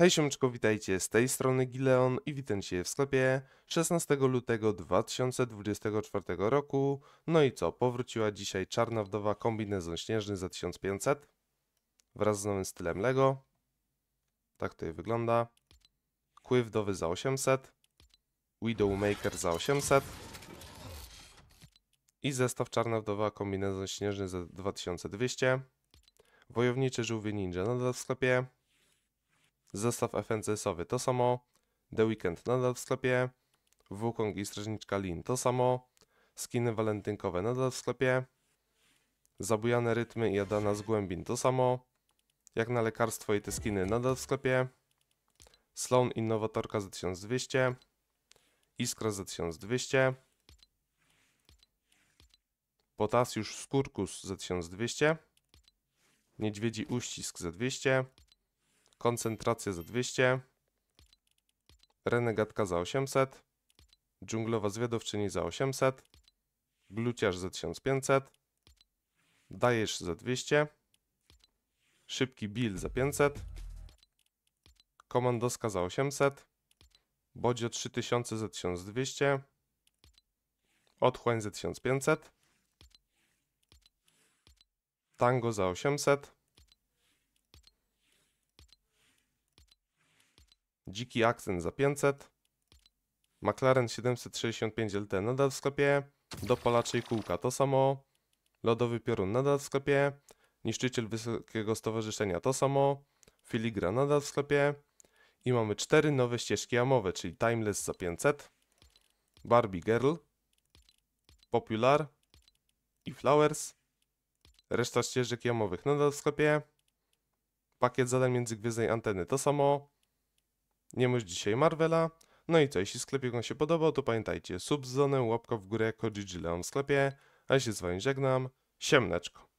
Hej siomczko, witajcie, z tej strony Gileon i witam cię w sklepie 16 lutego 2024 roku. No i co, powróciła dzisiaj Czarna Wdowa kombinezon śnieżny za 1500 wraz z nowym stylem Lego. Tak to je wygląda. Kły Wdowy za 800, Widowmaker za 800 i zestaw Czarna Wdowa kombinezon śnieżny za 2200. Wojowniczy żółwie ninja nadal w sklepie zestaw FNCS-owy. To samo The Weekend nadal w sklepie, Wukong i Strażniczka Lin. To samo skiny walentynkowe nadal w sklepie, Zabujane Rytmy i Adana z Głębin. To samo jak na lekarstwo i te skiny nadal w sklepie, Sloan Innowatorka z 1200, Iskra z 1200, Potasiusz Skurkus z 1200, Niedźwiedzi Uścisk z 200, Koncentracja za 200. Renegatka za 800. Dżunglowa zwiadowczyni za 800. Gluciarz za 1500. Dajesz za 200. Szybki Bill za 500. Komandoska za 800. Bodzio 3000 za 1200. Otchłań za 1500. Tango za 800. Dziki akcent za 500. McLaren 765 LT nadal w sklepie. Dopalacze i kółka to samo. Lodowy piorun nadal w sklepie. Niszczyciel Wysokiego Stowarzyszenia to samo. Filigra nadal w sklepie. I mamy cztery nowe ścieżki jamowe, czyli Timeless za 500. Barbie Girl. Popular. I Flowers. Reszta ścieżek jamowych nadal w sklepie. Pakiet zadań międzygwiezdnej anteny to samo. Nie musz dzisiaj Marvela. No i co, jeśli sklepik Wam się podobał, to pamiętajcie, sub zonę, łapka w górę jako Leon w sklepie. A ja się z Wami żegnam. Siemneczko.